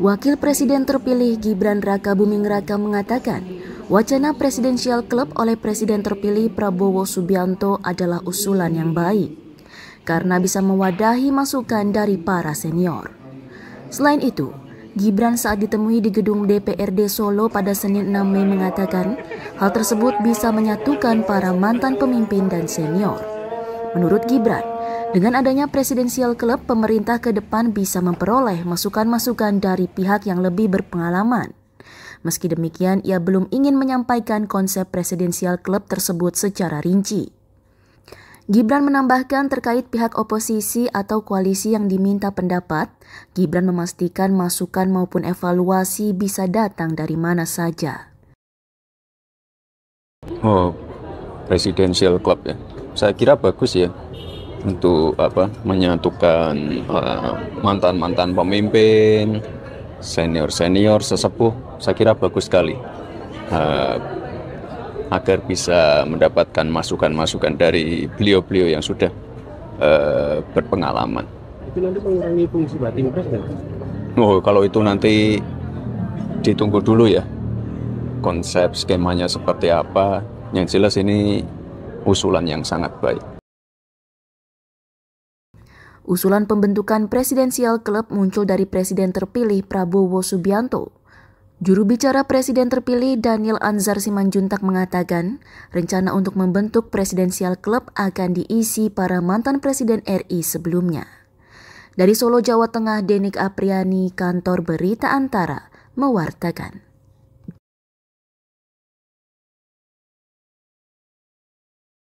Wakil Presiden terpilih Gibran Raka Buming Raka mengatakan, wacana presidensial klub oleh Presiden terpilih Prabowo Subianto adalah usulan yang baik, karena bisa mewadahi masukan dari para senior. Selain itu, Gibran saat ditemui di gedung DPRD Solo pada Senin 6 Mei mengatakan, hal tersebut bisa menyatukan para mantan pemimpin dan senior. Menurut Gibran, dengan adanya presidensial klub, pemerintah ke depan bisa memperoleh masukan-masukan dari pihak yang lebih berpengalaman. Meski demikian, ia belum ingin menyampaikan konsep presidensial klub tersebut secara rinci. Gibran menambahkan terkait pihak oposisi atau koalisi yang diminta pendapat, Gibran memastikan masukan maupun evaluasi bisa datang dari mana saja. Oh, presidensial club ya. Saya kira bagus ya untuk apa menyatukan mantan eh, mantan-mantan pemimpin, senior-senior, sesepuh, saya kira bagus sekali. Uh, agar bisa mendapatkan masukan-masukan dari beliau-beliau yang sudah uh, berpengalaman. Itu nanti mengurangi fungsi batin Oh, kalau itu nanti ditunggu dulu ya. Konsep skemanya seperti apa? Yang jelas ini usulan yang sangat baik. Usulan pembentukan presidensial klub muncul dari Presiden terpilih Prabowo Subianto. Juru bicara Presiden terpilih Daniel Anzar Simanjuntak mengatakan, rencana untuk membentuk presidensial klub akan diisi para mantan Presiden RI sebelumnya. Dari Solo, Jawa Tengah, Denik Apriani, kantor berita antara, mewartakan.